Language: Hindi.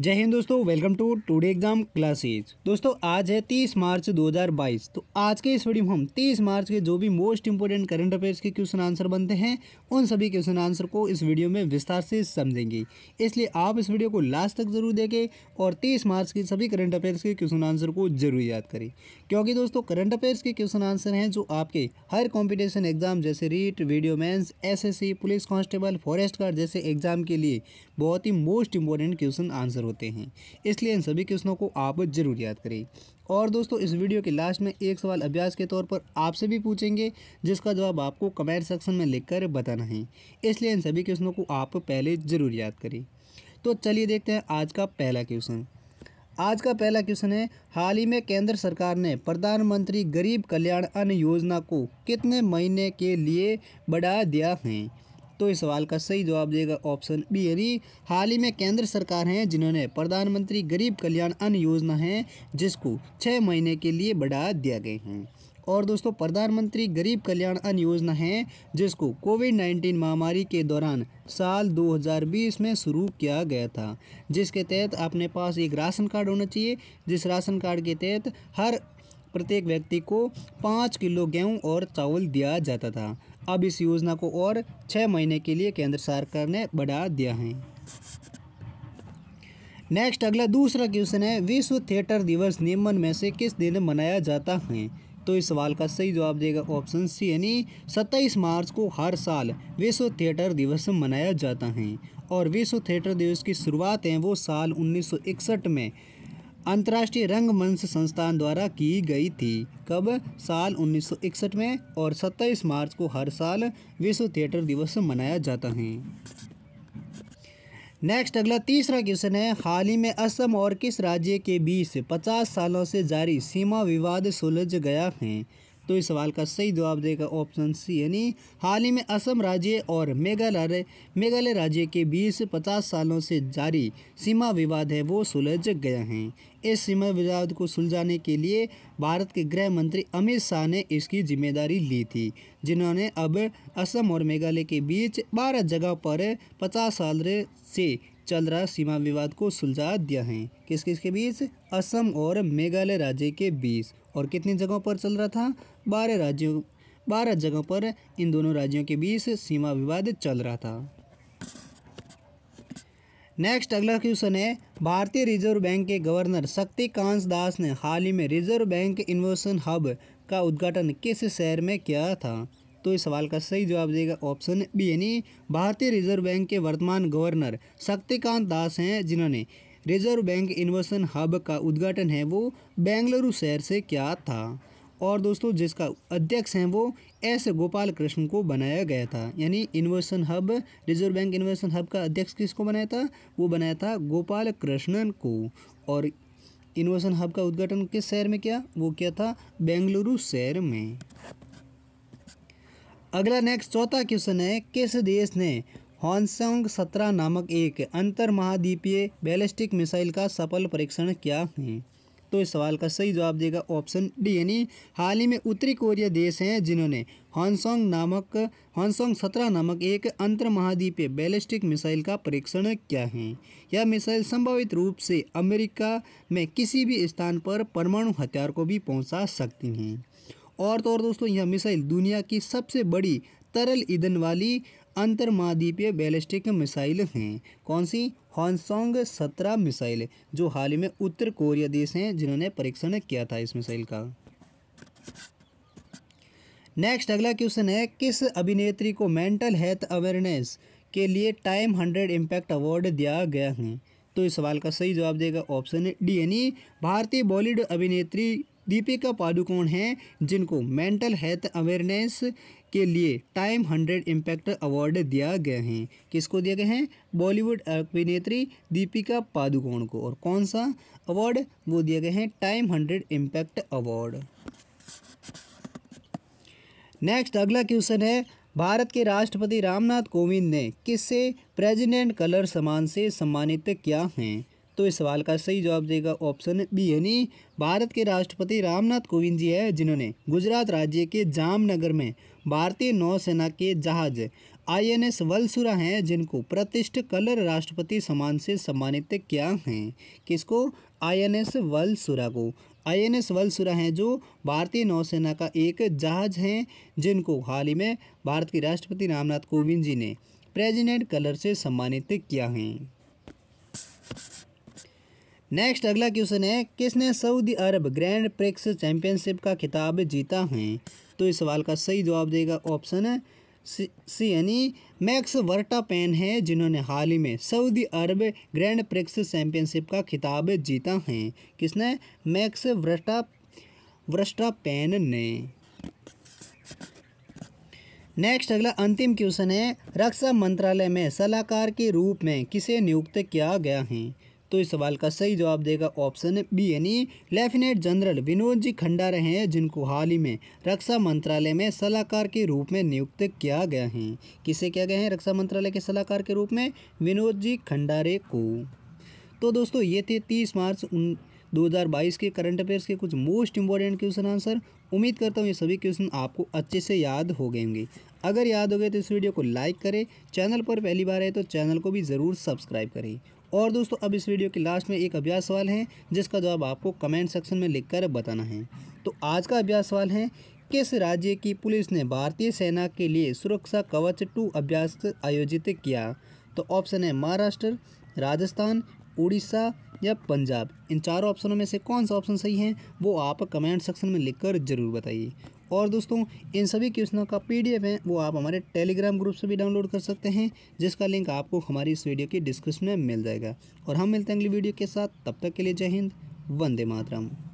जय हिंद दोस्तों welcome to today exam classes दोस्तों आज है 30 मार्च 2022 तो आज के इस वीडियो में हम 30 मार्च के जो भी मोस्ट इंपोर्टेंट करंट अफेयर्स के क्वेश्चन आंसर बनते हैं उन सभी क्वेश्चन आंसर को इस वीडियो में विस्तार से समझेंगे इसलिए आप इस वीडियो को लास्ट तक जरूर देखें और तीस मार्च के सभी करंट अफेयर्स के क्वेश्चन आंसर को जरूर याद करें क्योंकि दोस्तों करंट अफेयर्स के क्वेश्चन आंसर हैं जो आपके हर कॉम्पिटिशन एग्जाम जैसे REET VDO mains S police constable forest guard जैसे एग्जाम के लिए बहुत ही मोस्ट इंपॉर्टेंट क्वेश्चन आंसर होते हैं इसलिए इन सभी क्वेश्चनों को आप जरूर याद करें और दोस्तों इस वीडियो के लास्ट में एक सवाल अभ्यास के तौर पर आपसे भी पूछेंगे जिसका जवाब आपको कमेंट सेक्शन में लिखकर बताना है इसलिए इन सभी क्वेश्चनों को आप पहले ज़रूर याद करें तो चलिए देखते हैं आज का पहला क्वेश्चन आज का पहला क्वेश्चन है हाल ही में केंद्र सरकार ने प्रधानमंत्री गरीब कल्याण अन्न योजना को कितने महीने के लिए बढ़ा दिया है तो इस सवाल का सही जवाब देगा ऑप्शन बी यानी हाल ही में केंद्र सरकार हैं जिन्होंने प्रधानमंत्री गरीब कल्याण अन्न योजना है जिसको छः महीने के लिए बढ़ा दिया गया है और दोस्तों प्रधानमंत्री गरीब कल्याण अन्न योजना है जिसको कोविड 19 महामारी के दौरान साल 2020 में शुरू किया गया था जिसके तहत अपने पास एक राशन कार्ड होना चाहिए जिस राशन कार्ड के तहत हर प्रत्येक व्यक्ति को पाँच किलो गेहूं और चावल दिया जाता था अब इस योजना को और छः महीने के लिए केंद्र सरकार ने बढ़ा दिया है नेक्स्ट अगला दूसरा क्वेश्चन है विश्व थिएटर दिवस निम्न में से किस दिन मनाया जाता है तो इस सवाल का सही जवाब देगा ऑप्शन सी यानी 27 मार्च को हर साल विश्व थिएटर दिवस मनाया जाता है और विश्व थिएटर दिवस की शुरुआत है वो साल 1961 में अंतर्राष्ट्रीय रंगमंच संस्थान द्वारा की गई थी कब साल 1961 में और 27 मार्च को हर साल विश्व थिएटर दिवस मनाया जाता है नेक्स्ट अगला तीसरा क्वेश्चन है हाल ही में असम और किस राज्य के बीच 50 सालों से जारी सीमा विवाद सुलझ गया है तो इस सवाल का सही जवाब देगा ऑप्शन सी यानी हाल ही में असम राज्य और मेघालय मेघालय राज्य के बीच पचास सालों से जारी सीमा विवाद है वो सुलझ गया है इस सीमा विवाद को सुलझाने के लिए भारत के गृह मंत्री अमित शाह ने इसकी जिम्मेदारी ली थी जिन्होंने अब असम और मेघालय के बीच बारह जगह पर पचास साल से चल रहा सीमा विवाद को सुलझा दिया है किस किस के बीच असम और मेघालय राज्य के बीच और कितनी जगहों पर चल रहा था बारह राज्यों बारह जगहों पर इन दोनों राज्यों के बीच सीमा विवाद चल रहा था नेक्स्ट अगला क्वेश्चन है भारतीय रिजर्व बैंक के गवर्नर शक्तिकांत दास ने हाल ही में रिजर्व बैंक इन्वेस्टन हब का उद्घाटन किस शहर में किया था तो इस सवाल का सही जवाब देगा ऑप्शन बी यानी भारतीय रिजर्व बैंक के वर्तमान गवर्नर शक्तिकांत दास हैं जिन्होंने रिजर्व बैंक इन्वेस्टन हब का उद्घाटन है वो बेंगलुरु शहर से क्या था और दोस्तों जिसका अध्यक्ष हैं वो एस गोपाल कृष्ण को बनाया गया था यानी innovation hub reserve bank innovation hub का अध्यक्ष किसको बनाया था वो बनाया था गोपाल कृष्णन को और इन्वेस्टन हब का उद्घाटन किस शहर में किया वो किया था बेंगलुरु शहर में अगला नेक्स्ट चौथा क्वेश्चन है किस देश ने हॉन्सोंग सत्रह नामक एक अंतर महाद्वीपीय बैलिस्टिक मिसाइल का सफल परीक्षण किया है तो इस सवाल का सही जवाब देगा ऑप्शन डी यानी हाल ही में उत्तरी कोरिया देश हैं जिन्होंने हॉन्सोंग नामक हॉन्सोंग सत्रह नामक एक अंतर महाद्वीपीय बैलिस्टिक मिसाइल का परीक्षण किया है यह मिसाइल संभावित रूप से अमेरिका में किसी भी स्थान पर परमाणु हथियार को भी पहुंचा सकती हैं और तो और दोस्तों यह मिसाइल दुनिया की सबसे बड़ी तरल ईंधन वाली अंतर महाद्वीपीय बैलिस्टिक मिसाइल हैं कौन सी हॉन्सोंग सत्रह मिसाइल जो हाल ही में उत्तर कोरिया देश हैं जिन्होंने परीक्षण किया था इस मिसाइल का नेक्स्ट अगला क्वेश्चन है किस अभिनेत्री को मेंटल हेल्थ अवेयरनेस के लिए टाइम हंड्रेड इम्पैक्ट अवार्ड दिया गया है तो इस सवाल का सही जवाब देगा ऑप्शन डी यानी भारतीय बॉलीवुड अभिनेत्री दीपिका पादुकोण हैं जिनको मेंटल हेल्थ अवेयरनेस के लिए टाइम हंड्रेड इम्पैक्ट अवार्ड दिया गया है किसको दिया गया है बॉलीवुड अभिनेत्री दीपिका पादुकोण को और कौन सा अवार्ड वो दिया गया है time hundred impact award next अगला क्वेश्चन है भारत के राष्ट्रपति रामनाथ कोविंद ने किससे प्रेजिडेंट कलर सम्मान से सम्मानित किया हैं तो इस सवाल का सही जवाब देगा ऑप्शन बी यानी भारत के राष्ट्रपति रामनाथ कोविंद जी है जिन्होंने गुजरात राज्य के जामनगर में भारतीय नौसेना के जहाज आई एन एस वलसुरा हैं जिनको प्रतिष्ठ कलर राष्ट्रपति सम्मान से सम्मानित किया है किसको आई एन एस वलसुरा को आई एन एस वलसुरा हैं जो भारतीय नौसेना का एक जहाज हैं जिनको हाल ही में भारत के राष्ट्रपति रामनाथ कोविंद जी ने प्रेजिडेंट कलर से सम्मानित किया है नेक्स्ट अगला क्वेश्चन है किसने सऊदी अरब ग्रैंड प्रिक्स चैंपियनशिप का खिताब जीता है तो इस सवाल का सही जवाब देगा ऑप्शन सी यानी मैक्स वर्टा पेन है जिन्होंने हाल ही में सऊदी अरब ग्रैंड प्रिक्स चैंपियनशिप का खिताब जीता है किसने मैक्स वर्टा वर्स्टा पेन ने नेक्स्ट अगला अंतिम क्वेश्चन है रक्षा मंत्रालय में सलाहकार के रूप में किसे नियुक्त किया गया है तो इस सवाल का सही जवाब देगा ऑप्शन बी यानी लेफ्टिनेंट जनरल विनोद जी खंडा रहे हैं जिनको हाल ही में रक्षा मंत्रालय में सलाहकार के रूप में नियुक्त किया गया है किसे किया गया है रक्षा मंत्रालय के सलाहकार के रूप में विनोद जी खंडारे को तो दोस्तों ये थे तीस मार्च उन 2022 के करंट अफेयर्स के कुछ मोस्ट इंपॉर्टेंट क्वेश्चन आंसर उम्मीद करता हूँ ये सभी क्वेश्चन आपको अच्छे से याद हो गए होंगे अगर याद हो गए तो इस वीडियो को लाइक करें चैनल पर पहली बार है तो चैनल को भी ज़रूर सब्सक्राइब करें और दोस्तों अब इस वीडियो के लास्ट में एक अभ्यास सवाल है जिसका जवाब आपको कमेंट सेक्शन में लिखकर बताना है तो आज का अभ्यास सवाल है किस राज्य की पुलिस ने भारतीय सेना के लिए सुरक्षा कवच टू अभ्यास आयोजित किया तो ऑप्शन है महाराष्ट्र राजस्थान उड़ीसा या पंजाब इन चारों ऑप्शनों में से कौन सा ऑप्शन सही है वो आप कमेंट सेक्शन में लिखकर ज़रूर बताइए और दोस्तों इन सभी क्वेश्चनों का पीडीएफ है वो आप हमारे टेलीग्राम ग्रुप से भी डाउनलोड कर सकते हैं जिसका लिंक आपको हमारी इस वीडियो की डिस्क्रिप्शन में मिल जाएगा और हम मिलते हैं अगली वीडियो के साथ तब तक के लिए जय हिंद वंदे मातरम